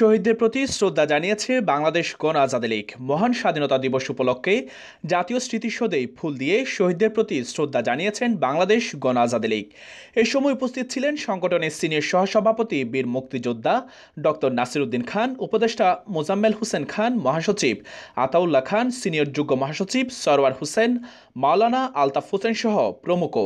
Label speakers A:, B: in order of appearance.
A: শহীদদের প্রতি শ্রদ্ধা জানিয়েছে বাংলাদেশ গণ আজাদী লীগ মহান স্বাধীনতা দিবস উপলক্ষে জাতীয় স্মৃতিসৌধে ফুল দিয়ে শহীদদের প্রতি শ্রদ্ধা জানিয়েছেন বাংলাদেশ গণ আজাদী লীগ এ সময় উপস্থিত ছিলেন সংগঠনের সিনিয়র সহসভাপতি বীর মুক্তিযোদ্ধা ডক্টর নাসিরুদ্দিন খান উপদেষ্টা মোজাম্মেল হোসেন খান মহাসচিব আতাউল্লাহ খান সিনিয়র যুগ্ম মহাসচিব সরওয়ার হোসেন মাওলানা আলতাফ হোসেন সহ প্রমুখ